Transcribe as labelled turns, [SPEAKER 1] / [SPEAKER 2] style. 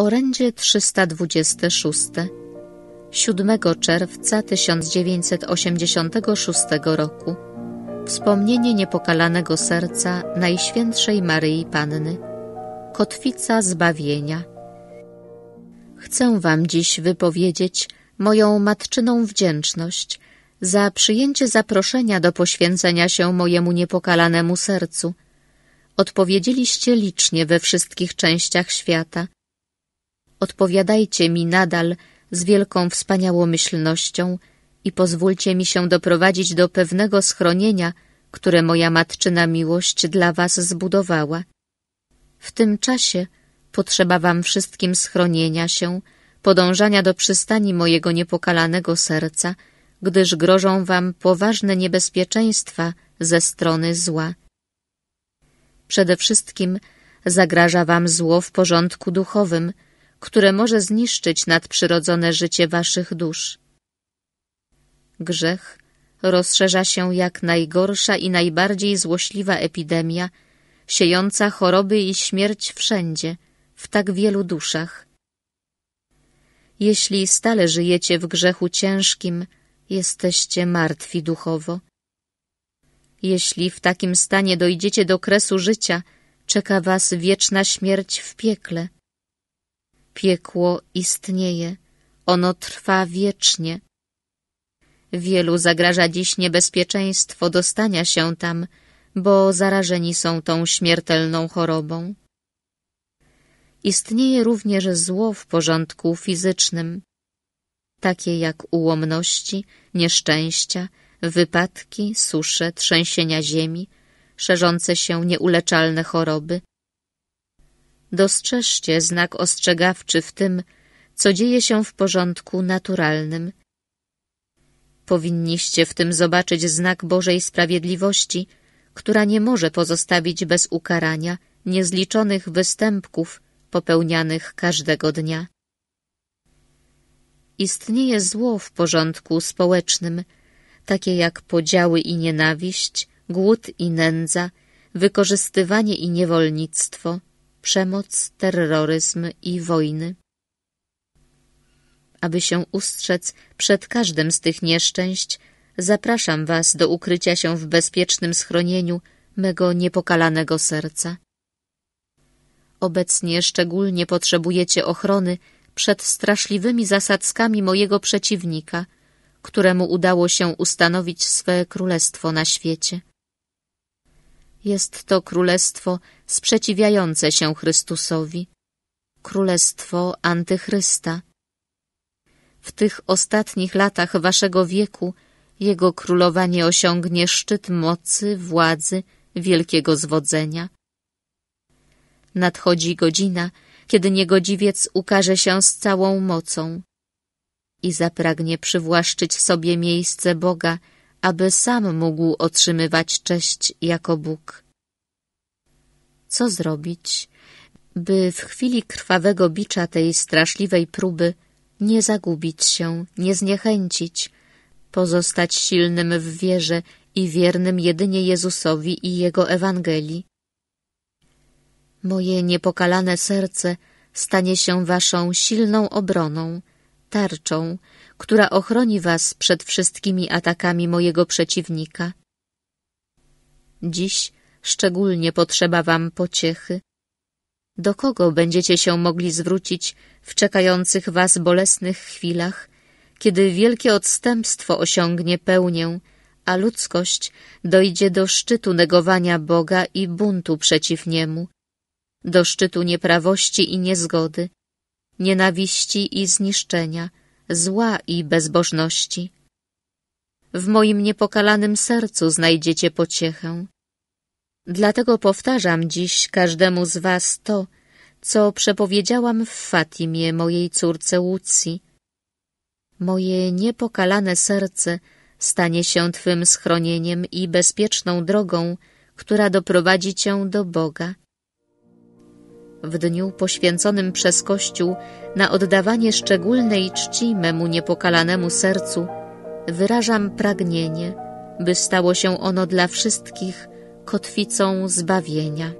[SPEAKER 1] Orędzie 326 7 czerwca 1986 roku Wspomnienie niepokalanego serca Najświętszej Maryi Panny Kotwica Zbawienia Chcę Wam dziś wypowiedzieć moją matczyną wdzięczność za przyjęcie zaproszenia do poświęcenia się mojemu niepokalanemu sercu. Odpowiedzieliście licznie we wszystkich częściach świata – odpowiadajcie mi nadal z wielką wspaniałomyślnością i pozwólcie mi się doprowadzić do pewnego schronienia, które moja matczyna miłość dla was zbudowała. W tym czasie potrzeba wam wszystkim schronienia się, podążania do przystani mojego niepokalanego serca, gdyż grożą wam poważne niebezpieczeństwa ze strony zła. Przede wszystkim zagraża wam zło w porządku duchowym, które może zniszczyć nadprzyrodzone życie waszych dusz. Grzech rozszerza się jak najgorsza i najbardziej złośliwa epidemia, siejąca choroby i śmierć wszędzie, w tak wielu duszach. Jeśli stale żyjecie w grzechu ciężkim, jesteście martwi duchowo. Jeśli w takim stanie dojdziecie do kresu życia, czeka was wieczna śmierć w piekle – Piekło istnieje, ono trwa wiecznie. Wielu zagraża dziś niebezpieczeństwo dostania się tam, bo zarażeni są tą śmiertelną chorobą. Istnieje również zło w porządku fizycznym, takie jak ułomności, nieszczęścia, wypadki, susze, trzęsienia ziemi, szerzące się nieuleczalne choroby, dostrzeżcie znak ostrzegawczy w tym, co dzieje się w porządku naturalnym. Powinniście w tym zobaczyć znak Bożej Sprawiedliwości, która nie może pozostawić bez ukarania niezliczonych występków popełnianych każdego dnia. Istnieje zło w porządku społecznym, takie jak podziały i nienawiść, głód i nędza, wykorzystywanie i niewolnictwo – przemoc, terroryzm i wojny. Aby się ustrzec przed każdym z tych nieszczęść, zapraszam was do ukrycia się w bezpiecznym schronieniu mego niepokalanego serca. Obecnie szczególnie potrzebujecie ochrony przed straszliwymi zasadzkami mojego przeciwnika, któremu udało się ustanowić swe królestwo na świecie. Jest to królestwo sprzeciwiające się Chrystusowi, królestwo antychrysta. W tych ostatnich latach waszego wieku jego królowanie osiągnie szczyt mocy, władzy, wielkiego zwodzenia. Nadchodzi godzina, kiedy niegodziwiec ukaże się z całą mocą i zapragnie przywłaszczyć sobie miejsce Boga, aby sam mógł otrzymywać cześć jako Bóg. Co zrobić, by w chwili krwawego bicza tej straszliwej próby nie zagubić się, nie zniechęcić, pozostać silnym w wierze i wiernym jedynie Jezusowi i Jego Ewangelii? Moje niepokalane serce stanie się waszą silną obroną, tarczą, która ochroni was przed wszystkimi atakami mojego przeciwnika. Dziś szczególnie potrzeba wam pociechy. Do kogo będziecie się mogli zwrócić w czekających was bolesnych chwilach, kiedy wielkie odstępstwo osiągnie pełnię, a ludzkość dojdzie do szczytu negowania Boga i buntu przeciw Niemu, do szczytu nieprawości i niezgody, nienawiści i zniszczenia, zła i bezbożności. W moim niepokalanym sercu znajdziecie pociechę. Dlatego powtarzam dziś każdemu z was to, co przepowiedziałam w Fatimie, mojej córce Łucji. Moje niepokalane serce stanie się Twym schronieniem i bezpieczną drogą, która doprowadzi Cię do Boga w dniu poświęconym przez Kościół na oddawanie szczególnej czci memu niepokalanemu sercu, wyrażam pragnienie, by stało się ono dla wszystkich kotwicą zbawienia.